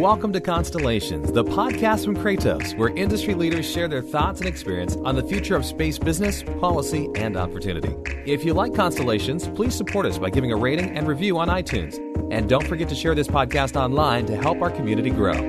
Welcome to Constellations, the podcast from Kratos, where industry leaders share their thoughts and experience on the future of space business, policy, and opportunity. If you like Constellations, please support us by giving a rating and review on iTunes. And don't forget to share this podcast online to help our community grow.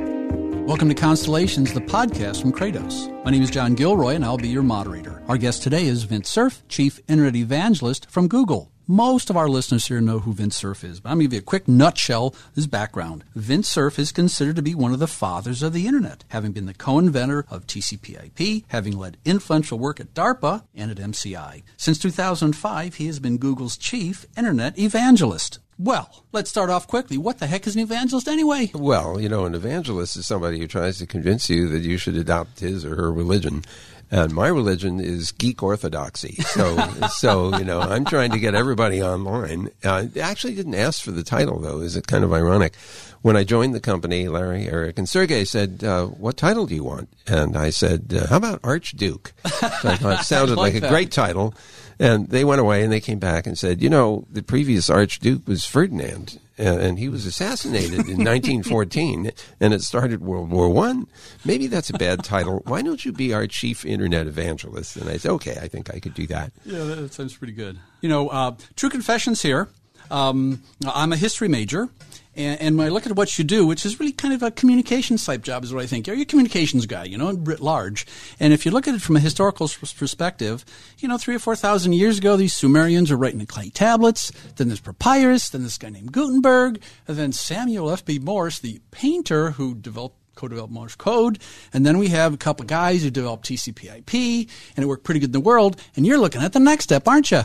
Welcome to Constellations, the podcast from Kratos. My name is John Gilroy, and I'll be your moderator. Our guest today is Vince Cerf, Chief Internet Evangelist from Google. Most of our listeners here know who Vince Cerf is, but I'm going to give you a quick nutshell his background. Vince Cerf is considered to be one of the fathers of the internet, having been the co-inventor of TCP/IP, having led influential work at DARPA and at MCI. Since 2005, he has been Google's chief internet evangelist. Well, let's start off quickly. What the heck is an evangelist anyway? Well, you know, an evangelist is somebody who tries to convince you that you should adopt his or her religion. And my religion is geek orthodoxy. So, so you know, I'm trying to get everybody online. I uh, actually didn't ask for the title, though. Is it kind of ironic? When I joined the company, Larry, Eric, and Sergey said, uh, What title do you want? And I said, uh, How about Archduke? So I thought it sounded like, like a great title. And they went away and they came back and said, you know, the previous Archduke was Ferdinand, and, he was assassinated in 1914, and it started World War One. Maybe that's a bad title. Why don't you be our chief internet evangelist? And I said, okay, I think I could do that. Yeah, that sounds pretty good. You know, uh, true confessions here. Um, I'm a history major. And, and, when I look at what you do, which is really kind of a communications type job, is what I think. You're a communications guy, you know, writ large. And if you look at it from a historical perspective, you know, three or four thousand years ago, these Sumerians are writing the clay tablets. Then there's papyrus. Then this guy named Gutenberg. And then Samuel F.B. Morse, the painter who developed co-developed Morse code, and then we have a couple guys who developed TCP/IP, and it worked pretty good in the world. And you're looking at the next step, aren't you?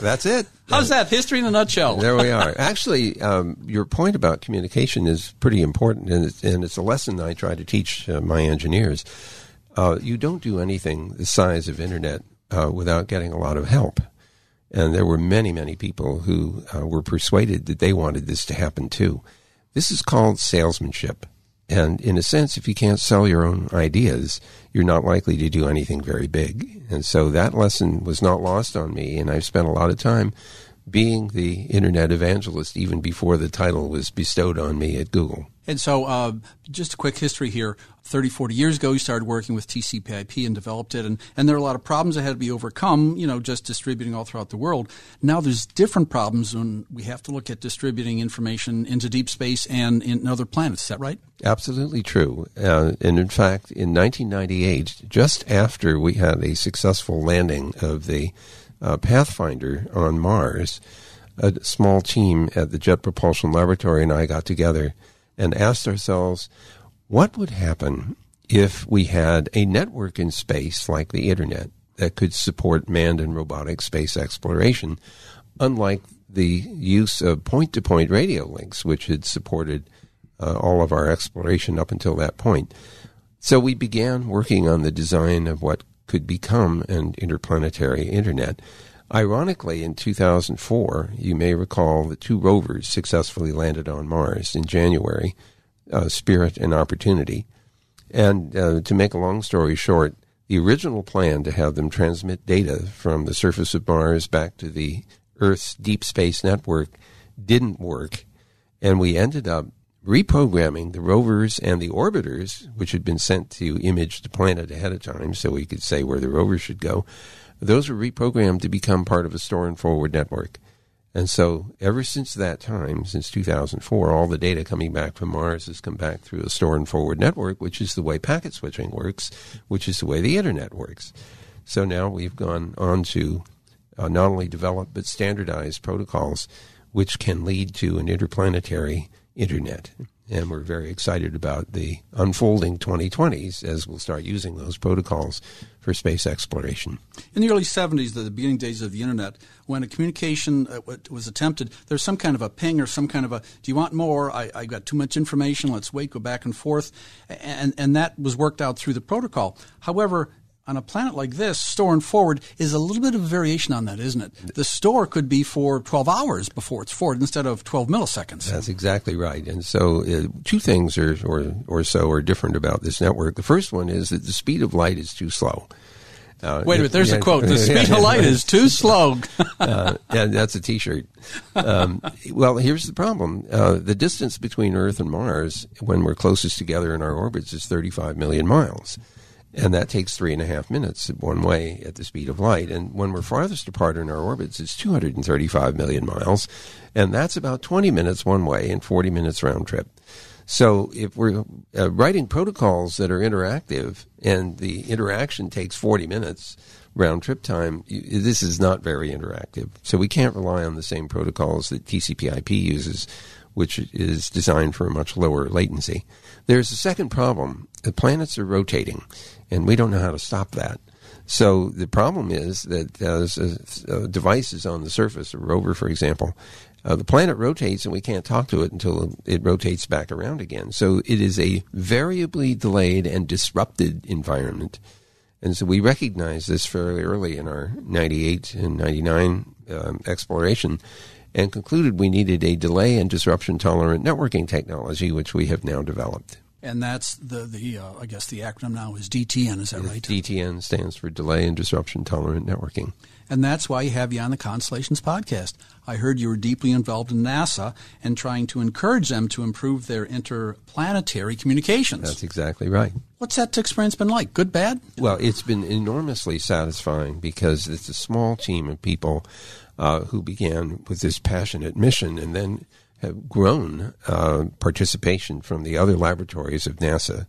That's it. How's that? History in a nutshell. there we are. Actually, um, your point about communication is pretty important, and it's, and it's a lesson I try to teach uh, my engineers. Uh, you don't do anything the size of internet uh, without getting a lot of help. And there were many, many people who uh, were persuaded that they wanted this to happen too. This is called salesmanship. And in a sense, if you can't sell your own ideas, you're not likely to do anything very big. And so that lesson was not lost on me. And I've spent a lot of time being the internet evangelist even before the title was bestowed on me at Google. And so, uh, just a quick history here. 30, 40 years ago, you started working with TCPIP and developed it. And, and there are a lot of problems that had to be overcome, you know, just distributing all throughout the world. Now there's different problems when we have to look at distributing information into deep space and in other planets. Is that right? Absolutely true. Uh, and in fact, in 1998, just after we had a successful landing of the uh, Pathfinder on Mars, a small team at the Jet Propulsion Laboratory and I got together and asked ourselves, what would happen if we had a network in space like the internet that could support manned and robotic space exploration, unlike the use of point to point radio links, which had supported uh, all of our exploration up until that point. So we began working on the design of what could become an interplanetary internet. Ironically, in 2004, you may recall that two rovers successfully landed on Mars in January uh, Spirit and Opportunity. And uh, to make a long story short, the original plan to have them transmit data from the surface of Mars back to the Earth's deep space network didn't work. And we ended up reprogramming the rovers and the orbiters, which had been sent to image the planet ahead of time so we could say where the rovers should go those were reprogrammed to become part of a store and forward network. And so, ever since that time, since 2004, all the data coming back from Mars has come back through a store and forward network, which is the way packet switching works, which is the way the internet works. So now we've gone on to uh, not only develop but standardize protocols which can lead to an interplanetary internet and we're very excited about the unfolding 2020s as we'll start using those protocols for space exploration. In the early 70s, the beginning days of the internet, when a communication uh, was attempted, there's some kind of a ping or some kind of a, do you want more? I, I got too much information. Let's wait, go back and forth. And, and that was worked out through the protocol. However, on a planet like this, store and forward is a little bit of variation on that, isn't it? The store could be for 12 hours before it's forward instead of 12 milliseconds. That's exactly right. And so, uh, two things are, or, or so are different about this network. The first one is that the speed of light is too slow. Uh, Wait a minute, there's yeah, a quote. The speed yeah, of light is too slow. uh, and that's a t shirt. Um, well, here's the problem uh, the distance between Earth and Mars when we're closest together in our orbits is 35 million miles. And that takes three and a half minutes one way at the speed of light. And when we're farthest apart in our orbits, it's 235 million miles. And that's about 20 minutes one way and 40 minutes round trip. So if we're uh, writing protocols that are interactive and the interaction takes 40 minutes round trip time, you, this is not very interactive. So we can't rely on the same protocols that TCP/IP uses which is designed for a much lower latency. There's a second problem the planets are rotating, and we don't know how to stop that. So the problem is that as uh, uh, devices on the surface, a rover, for example, uh, the planet rotates and we can't talk to it until it rotates back around again. So it is a variably delayed and disrupted environment. And so we recognized this fairly early in our 98 and 99 um, exploration and concluded we needed a delay and disruption tolerant networking technology, which we have now developed. And that's the, the uh, I guess the acronym now is DTN, is that right? DTN stands for Delay and Disruption Tolerant Networking. And that's why you have you on the Constellations podcast. I heard you were deeply involved in NASA and trying to encourage them to improve their interplanetary communications. That's exactly right. What's that experience been like? Good, bad? Well, it's been enormously satisfying because it's a small team of people uh, who began with this passionate mission and then have grown uh, participation from the other laboratories of NASA.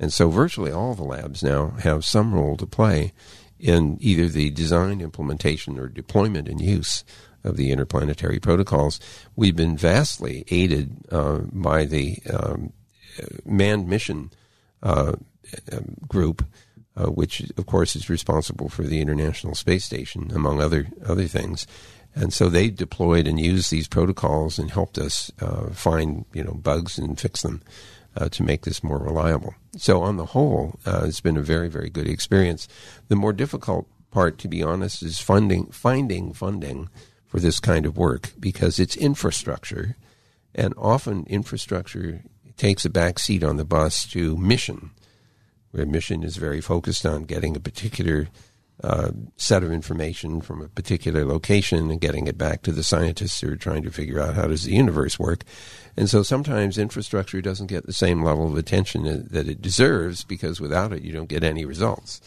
And so virtually all the labs now have some role to play in either the design, implementation, or deployment and use of the interplanetary protocols. We've been vastly aided uh, by the um, manned mission uh, um, group, uh, which of course is responsible for the International Space Station, among other other things. And so they deployed and used these protocols and helped us uh, find you know bugs and fix them uh, to make this more reliable. So on the whole, uh, it's been a very very good experience. The more difficult part, to be honest, is funding finding funding for this kind of work because it's infrastructure, and often infrastructure takes a back seat on the bus to mission, where mission is very focused on getting a particular set of information from a particular location and getting it back to the scientists who are trying to figure out how does the universe work. And so sometimes infrastructure doesn't get the same level of attention that it deserves because without it you don't get any results.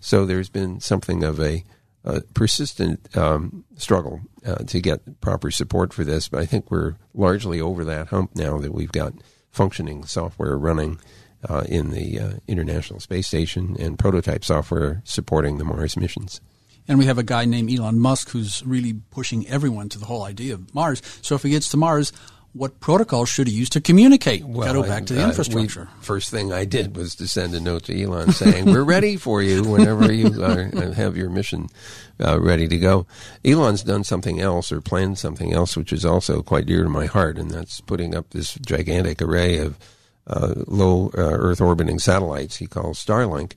So there's been something of a, a persistent um, struggle uh, to get proper support for this, but I think we're largely over that hump now that we've got functioning software running. Mm-hmm uh, in the uh, International Space Station and prototype software supporting the Mars missions. And we have a guy named Elon Musk who's really pushing everyone to the whole idea of Mars. So if he gets to Mars, what protocols should he use to communicate? Well, Got to go back to the uh, infrastructure. We, first thing I did was to send a note to Elon saying, "We're ready for you whenever you uh, have your mission uh, ready to go." Elon's done something else or planned something else, which is also quite dear to my heart, and that's putting up this gigantic array of uh, low uh, Earth orbiting satellites he calls Starlink.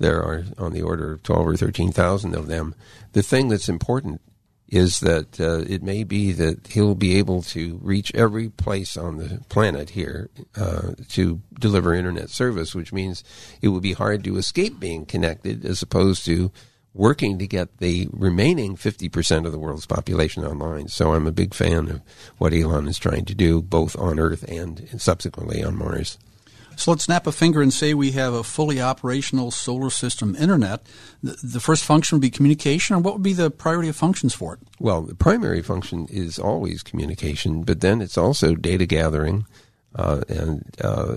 There are on the order of 12 or 13,000 of them. The thing that's important is that uh, it may be that he'll be able to reach every place on the planet here uh, to deliver internet service, which means it would be hard to escape being connected as opposed to working to get the remaining 50% of the world's population online. So I'm a big fan of what Elon is trying to do, both on Earth and subsequently on Mars. So let's snap a finger and say we have a fully operational solar system internet. The, first function would be communication, and what would be the priority of functions for it? Well, the primary function is always communication, but then it's also data gathering uh, and uh,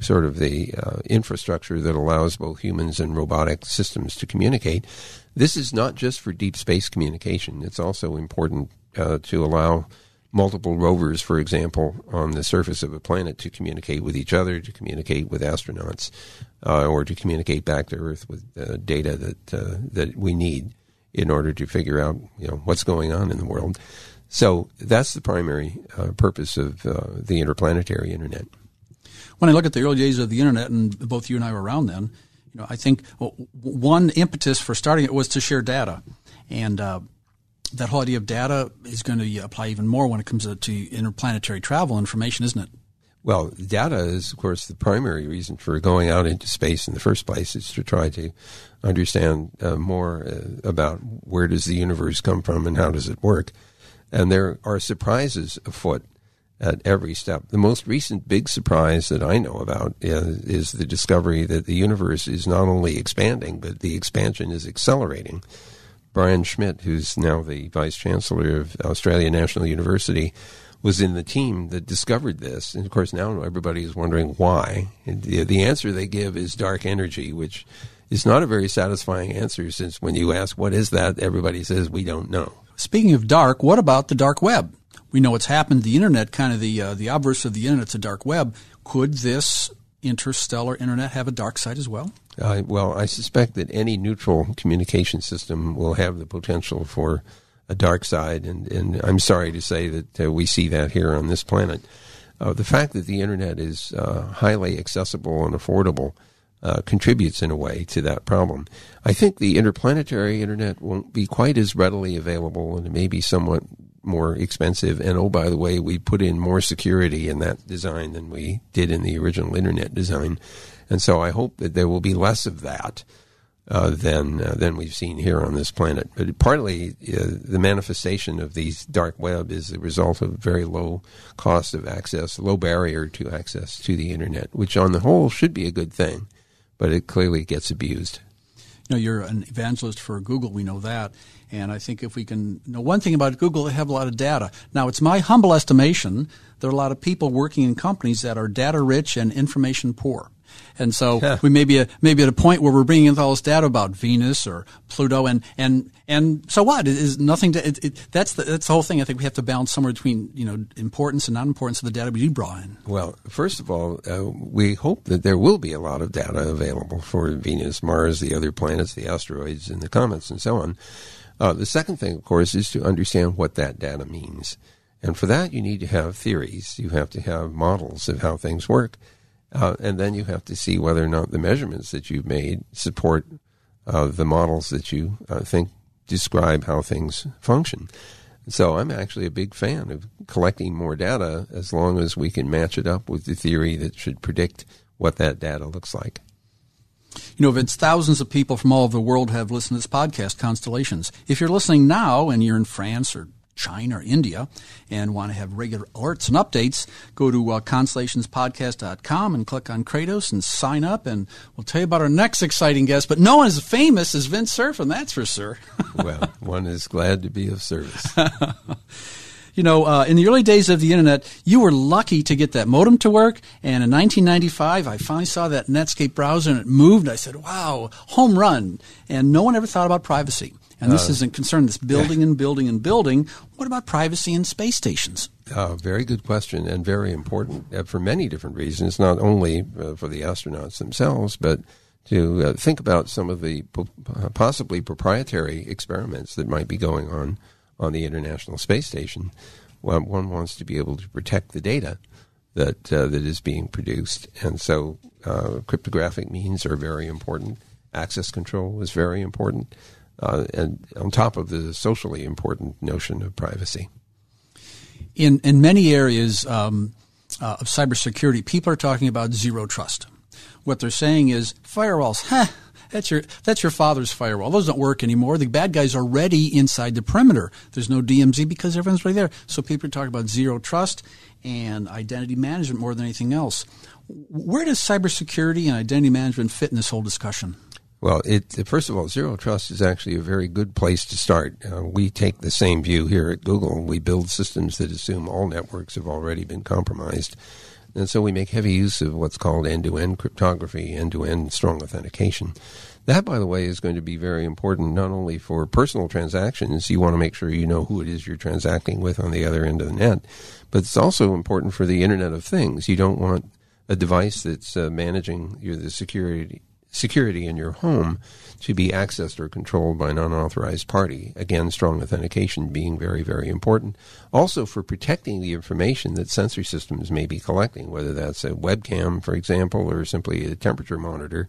sort of the uh, infrastructure that allows both humans and robotic systems to communicate. This is not just for deep space communication. It's also important uh, to allow multiple rovers, for example, on the surface of a planet to communicate with each other, to communicate with astronauts, uh, or to communicate back to Earth with data that uh, that we need in order to figure out you know what's going on in the world. So that's the primary uh, purpose of uh, the interplanetary internet. When I look at the early days of the internet, and both you and I were around then, you know, I think well, one impetus for starting it was to share data, and uh, that whole idea of data is going to apply even more when it comes to, to interplanetary travel information, isn't it? Well, data is, of course, the primary reason for going out into space in the first place is to try to understand uh, more uh, about where does the universe come from and how does it work. And there are surprises afoot at every step. The most recent big surprise that I know about is, is, the discovery that the universe is not only expanding, but the expansion is accelerating. Brian Schmidt, who's now the Vice Chancellor of Australia National University, was in the team that discovered this. And of course, now everybody is wondering why. The, the answer they give is dark energy, which is not a very satisfying answer since when you ask, What is that? everybody says, We don't know. Speaking of dark, what about the dark web? We know what's happened to the internet, kind of the uh, the obverse of the internet's the dark web. Could this interstellar internet have a dark side as well? Uh, well, I suspect that any neutral communication system will have the potential for a dark side, and, and I'm sorry to say that uh, we see that here on this planet. Uh, the fact that the internet is uh, highly accessible and affordable uh, contributes in a way to that problem. I think the interplanetary internet won't be quite as readily available and it may be somewhat more expensive. And oh, by the way, we put in more security in that design than we did in the original internet design. And so I hope that there will be less of that. Uh, than uh, than we've seen here on this planet. But partly uh, the manifestation of these dark web is the result of very low cost of access, low barrier to access to the internet, which on the whole should be a good thing but it clearly gets abused. You know, you're an evangelist for Google. We know that. And I think if we can know one thing about Google, they have a lot of data. Now, it's my humble estimation there are a lot of people working in companies that are data rich and information poor. And so yeah. we may be, a, maybe at a point where we're bringing in all this data about Venus or Pluto and, and, and so what? It is nothing to, it, it, that's, the, that's the whole thing. I think we have to balance somewhere between, you know, importance and non-importance of the data we do draw in. Well, first of all, uh, we hope that there will be a lot of data available for Venus, Mars, the other planets, the asteroids, and the comets, and so on. Uh, the second thing, of course, is to understand what that data means. And for that, you need to have theories. You have to have models of how things work. Uh, and then you have to see whether or not the measurements that you've made support uh, the models that you uh, think describe how things function. So I'm actually a big fan of collecting more data as long as we can match it up with the theory that should predict what that data looks like. You know, Vince, thousands of people from all over the world have listened to this podcast, Constellations. If you're listening now and you're in France or China or India and want to have regular alerts and updates, go to uh, constellationspodcast.com and click on Kratos and sign up. And we'll tell you about our next exciting guest. But no one as famous as Vince Surfin, that's for sure. well, one is glad to be of service. you know, uh, in the early days of the internet, you were lucky to get that modem to work. And in 1995, I finally saw that Netscape browser and it moved. I said, wow, home run. And no one ever thought about privacy. And this uh, isn't concerned. This building and building and building. What about privacy in space stations? Uh, very good question and very important uh, for many different reasons. Not only uh, for the astronauts themselves, but to uh, think about some of the po- uh, possibly proprietary experiments that might be going on on the International Space Station. Well, one wants to be able to protect the data that that is being produced, and so cryptographic means are very important. Access control is very important uh, and on top of the socially important notion of privacy. In in many areas um, uh, of cybersecurity, people are talking about zero trust. What they're saying is firewalls, huh? That's your that's your father's firewall. Those don't work anymore. The bad guys are ready inside the perimeter. There's no DMZ because everyone's right there. So people are talking about zero trust and identity management more than anything else. Where does cybersecurity and identity management fit in this whole discussion? Well, it, first of all, zero trust is actually a very good place to start. Uh, we take the same view here at Google. We build systems that assume all networks have already been compromised. And so we make heavy use of what's called end to end cryptography, end to end strong authentication. That, by the way, is going to be very important not only for personal transactions. You want to make sure you know who it is you're transacting with on the other end of the net, but it's also important for the Internet of Things. You don't want a device that's uh, managing your the security security in your home to be accessed or controlled by an unauthorized party. Again, strong authentication being very, very important. Also, for protecting the information that sensory systems may be collecting, whether that's a webcam, for example, or simply a temperature monitor,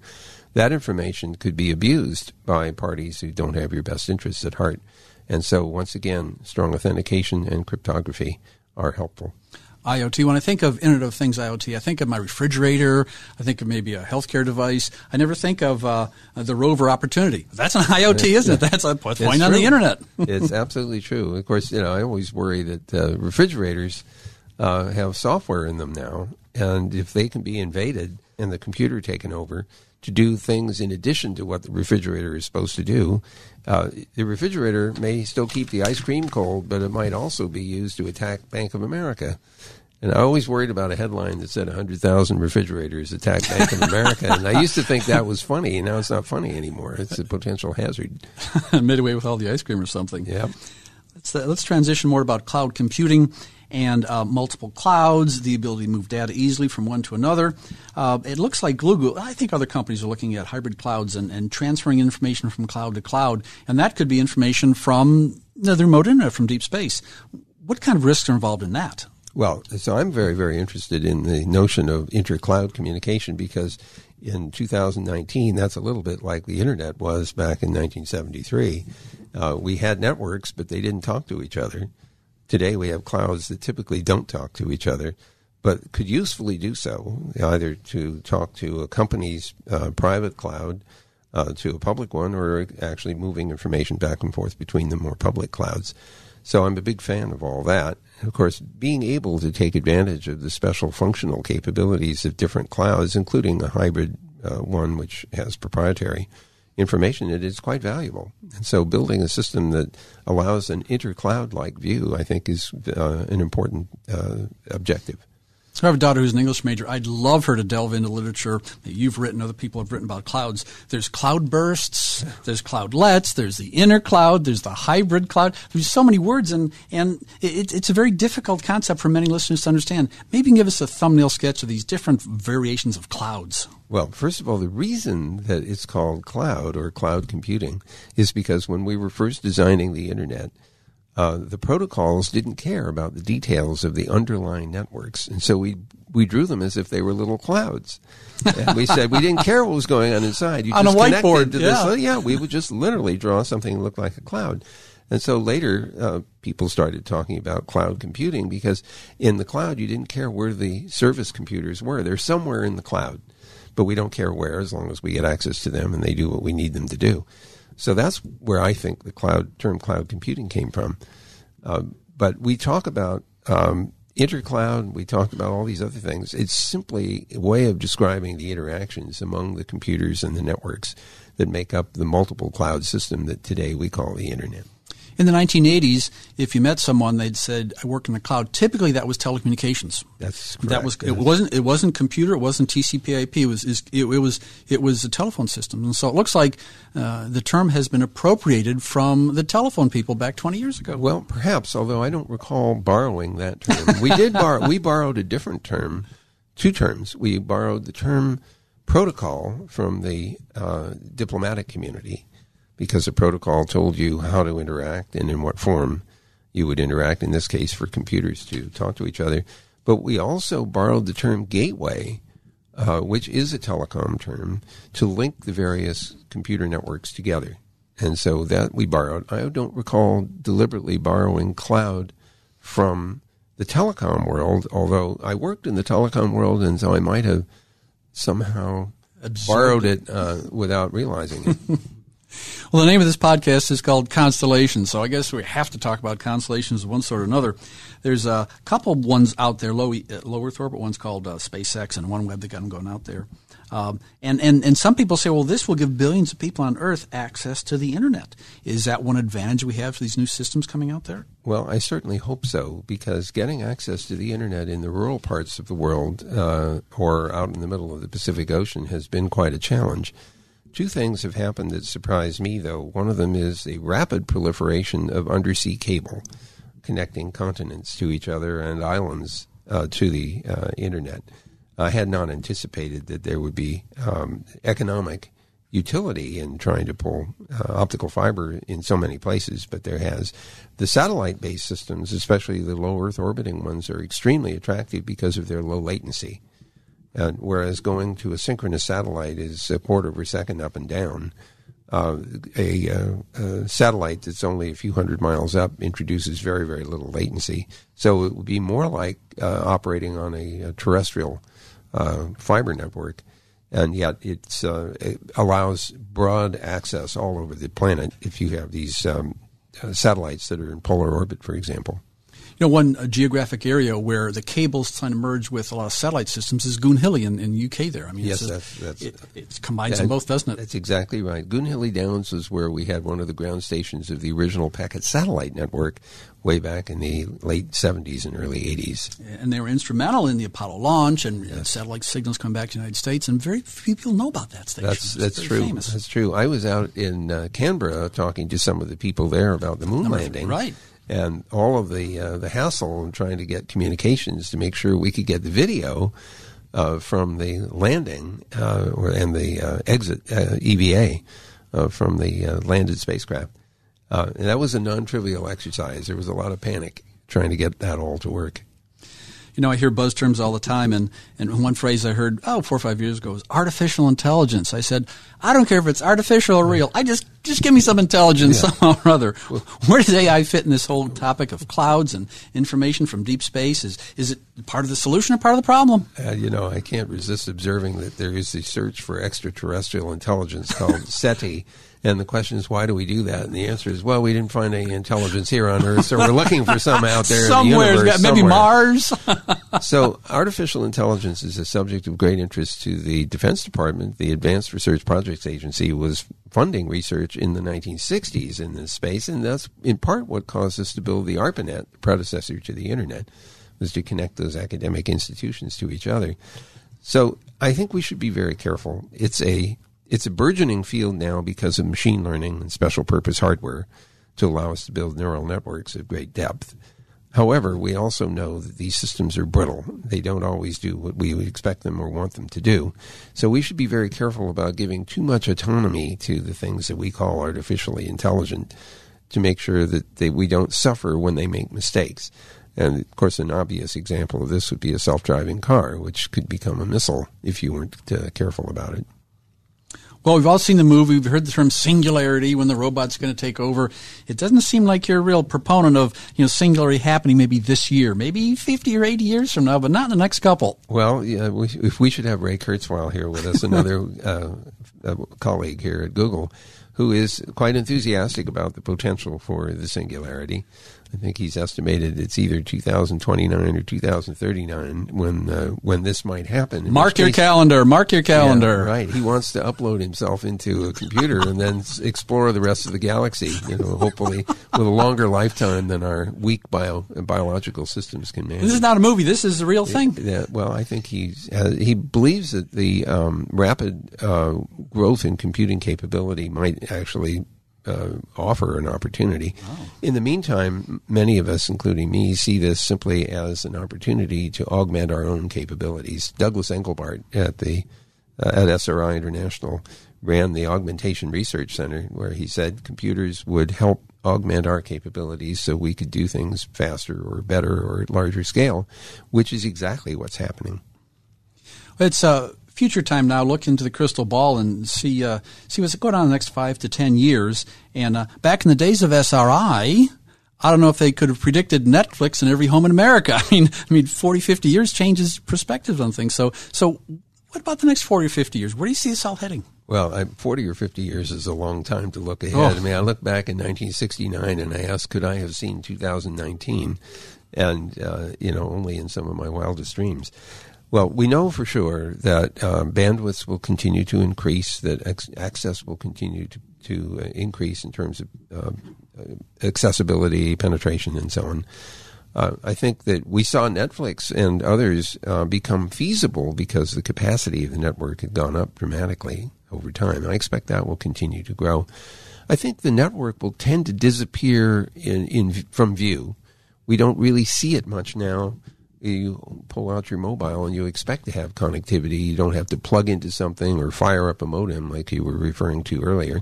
that information could be abused by parties who don't have your best interests at heart. And so, once again, strong authentication and cryptography are helpful. IoT. When I think of Internet of Things IoT, I think of my refrigerator. I think of maybe a healthcare device. I never think of uh, the rover opportunity. That's an IoT, it's, isn't yeah. it? That's a point it's on true. the Internet. it's absolutely true. Of course, you know I always worry that uh, refrigerators uh, have software in them now, and if they can be invaded and the computer taken over to do things in addition to what the refrigerator is supposed to do, uh, the refrigerator may still keep the ice cream cold, but it might also be used to attack Bank of America. And I always worried about a headline that said 100,000 refrigerators attack Bank of America. and I used to think that was funny. Now it's not funny anymore. It's a potential hazard. Midway with all the ice cream or something. Yeah. Let's, uh, let's transition more about cloud computing and uh, multiple clouds, the ability to move data easily from one to another. Uh, it looks like Google. I think other companies are looking at hybrid clouds and, and transferring information from cloud to cloud, and that could be information from the remote internet, from deep space. What kind of risks are involved in that? Well, so I'm very, very interested in the notion of intercloud communication because in 2019, that's a little bit like the internet was back in 1973. Uh, we had networks, but they didn't talk to each other. Today we have clouds that typically don't talk to each other, but could usefully do so, either to talk to a company's uh, private cloud uh, to a public one, or actually moving information back and forth between the more public clouds. So I'm a big fan of all that. Of course, being able to take advantage of the special functional capabilities of different clouds, including a hybrid uh, one which has proprietary information, it is quite valuable. And so, building a system that allows an intercloud like view, I think, is uh, an important uh, objective. So I have a daughter who's an English major. I'd love her to delve into literature that you've written, other people have written about clouds. There's cloud bursts, there's cloudlets, there's the inner cloud, there's the hybrid cloud. There's so many words, and, and it, it's a very difficult concept for many listeners to understand. Maybe you can give us a thumbnail sketch of these different variations of clouds. Well, first of all, the reason that it's called cloud or cloud computing is because when we were first designing the internet, uh, the protocols didn't care about the details of the underlying networks, and so we we drew them as if they were little clouds. And we said we didn't care what was going on inside. You on just a whiteboard, to yeah. This, yeah, we would just literally draw something that looked like a cloud. And so later, uh, people started talking about cloud computing because in the cloud, you didn't care where the service computers were; they're somewhere in the cloud but we don't care where as long as we get access to them and they do what we need them to do. So that's where I think the cloud term cloud computing came from. Uh, but we talk about um, intercloud, we talk about all these other things. It's simply a way of describing the interactions among the computers and the networks that make up the multiple cloud system that today we call the internet in the 1980s, if you met someone, they'd said, "I work in the cloud." Typically, that was telecommunications. That's correct. that was yes. it wasn't it wasn't computer. It wasn't TCP/IP. It was it, it was it was a telephone system. And so it looks like uh, the term has been appropriated from the telephone people back 20 years ago. Well, perhaps, although I don't recall borrowing that term. We did borrow. We borrowed a different term, two terms. We borrowed the term protocol from the uh, diplomatic community because the protocol told you how to interact and in what form you would interact, in this case, for computers to talk to each other. But we also borrowed the term gateway, uh, which is a telecom term, to link the various computer networks together. And so that we borrowed. I don't recall deliberately borrowing cloud from the telecom world, although I worked in the telecom world, and so I might have somehow Absurd. borrowed it uh, without realizing it. Well, the name of this podcast is called Constellations, so I guess we have to talk about constellations of one sort or another. There's a couple ones out there, low, Earth uh, orbit one's called uh, SpaceX and OneWeb, they got them going out there. Um, and, and, and some people say, well, this will give billions of people on Earth access to the Internet. Is that one advantage we have for these new systems coming out there? Well, I certainly hope so, because getting access to the Internet in the rural parts of the world uh, or out in the middle of the Pacific Ocean has been quite a challenge. Two things have happened that surprised me, though. One of them is a rapid proliferation of undersea cable connecting continents to each other and islands uh, to the uh, internet. I had not anticipated that there would be um, economic utility in trying to pull uh, optical fiber in so many places, but there has. The satellite based systems, especially the low Earth orbiting ones, are extremely attractive because of their low latency. Uh, whereas going to a synchronous satellite is a quarter of a second up and down. Uh, a, uh, a, satellite that's only a few hundred miles up introduces very, very little latency. So it would be more like uh, operating on a, a terrestrial fiber network. And yet it allows broad access all over the planet if you have these um, satellites that are in polar orbit, for example you know, one uh, geographic area where the cable's trying to merge with a lot of satellite systems is Goonhilly in, in UK there. I mean, yes, that's, that's, it, it combines that, them both, doesn't it? That's exactly right. Goonhilly Downs is where we had one of the ground stations of the original packet satellite network way back in the late 70s and early 80s. And they were instrumental in the Apollo launch and yes. satellite signals coming back to the United States, and very few people know about that station. That's, that's true. Famous. That's true. I was out in uh, Canberra talking to some of the people there about the moon Number landing. Three, right and all of the uh, the hassle in trying to get communications to make sure we could get the video uh, from the landing uh, and the uh, exit uh, EVA uh, from the landed spacecraft. and that was a non-trivial exercise. There was a lot of panic trying to get that all to work you know, I hear buzz terms all the time, and, and one phrase I heard, oh, four or five years ago was artificial intelligence. I said, I don't care if it's artificial or real. I just, just give me some intelligence yeah. somehow or other. Where does AI fit in this whole topic of clouds and information from deep space? Is, is it part of the solution or part of the problem? Uh, you know, I can't resist observing that there is a search for extraterrestrial intelligence called SETI. And the question is, why do we do that? And the answer is, well, we didn't find any intelligence here on Earth, so we're looking for some out there somewhere, in the universe, maybe somewhere. Mars. so, artificial intelligence is a subject of great interest to the Defense Department. The Advanced Research Projects Agency was funding research in the 1960s in this space, and that's in part what caused us to build the ARPANET, predecessor to the Internet, was to connect those academic institutions to each other. So, I think we should be very careful. It's a it's a burgeoning field now because of machine learning and special purpose hardware to allow us to build neural networks of great depth. However, we also know that these systems are brittle. They don't always do what we would expect them or want them to do. So we should be very careful about giving too much autonomy to the things that we call artificially intelligent to make sure that they, we don't suffer when they make mistakes. And of course, an obvious example of this would be a self driving car, which could become a missile if you weren't uh, careful about it. Well, we've all seen the movie. We've heard the term singularity when the robot's going to take over. It doesn't seem like you're a real proponent of you know singularity happening maybe this year, maybe 50 or 80 years from now, but not in the next couple. Well, yeah, we, if we should have Ray Kurzweil here with us, another uh, uh, colleague here at Google, who is quite enthusiastic about the potential for the singularity. I think he's estimated it's either 2029 or 2039 when uh, when this might happen. In Mark your case, calendar. Mark your calendar. Yeah, right. He wants to upload himself into a computer and then explore the rest of the galaxy. You know, hopefully with a longer lifetime than our weak bio biological systems can manage. This is not a movie. This is the real thing. It, yeah, well, I think he's uh, he believes that the um, rapid uh, growth in computing capability might actually uh, offer an opportunity. Oh. In the meantime, many of us, including me, see this simply as an opportunity to augment our own capabilities. Douglas Engelbart at the uh, at SRI International ran the Augmentation Research Center, where he said computers would help augment our capabilities so we could do things faster or better or at larger scale, which is exactly what's happening. It's uh, future time now, look into the crystal ball and see uh, see what's going on in the next five to ten years. And uh, back in the days of SRI, I don't know if they could have predicted Netflix in every home in America. I mean, I mean, 40, 50 years changes perspectives on things. So, so what about the next 40 or 50 years? Where do you see this all heading? Well, 40 or 50 years is a long time to look ahead. Oh. I mean, I look back in 1969 and I ask, could I have seen 2019? And, uh, you know, only in some of my wildest dreams. Well, we know for sure that um, bandwidths will continue to increase, that ex- access will continue to, to uh, increase in terms of um, uh, accessibility, penetration, and so on. Uh, I think that we saw Netflix and others uh, become feasible because the capacity of the network had gone up dramatically over time. I expect that will continue to grow. I think the network will tend to disappear in, in from view. We don't really see it much now you pull out your mobile and you expect to have connectivity. You don't have to plug into something or fire up a modem like you were referring to earlier.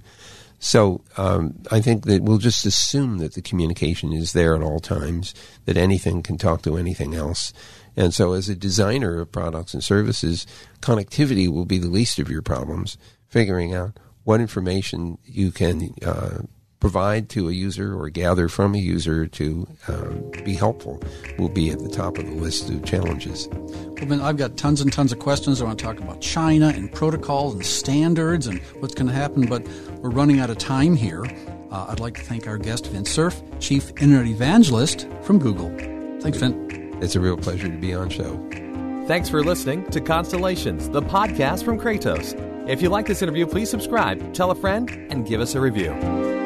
So um, I think that we'll just assume that the communication is there at all times, that anything can talk to anything else. And so, as a designer of products and services, connectivity will be the least of your problems. Figuring out what information you can uh, provide to a user or gather from a user to uh, be helpful will be at the top of the list of challenges. Well, Ben, I've got tons and tons of questions. I want to talk about China and protocols and standards and what's going to happen, but we're running out of time here. Uh, I'd like to thank our guest, Vince Cerf, Chief Internet Evangelist from Google. Thanks, Vince. It's a real pleasure to be on show. Thanks for listening to Constellations, the podcast from Kratos. If you like this interview, please subscribe, tell a friend, and give us a review.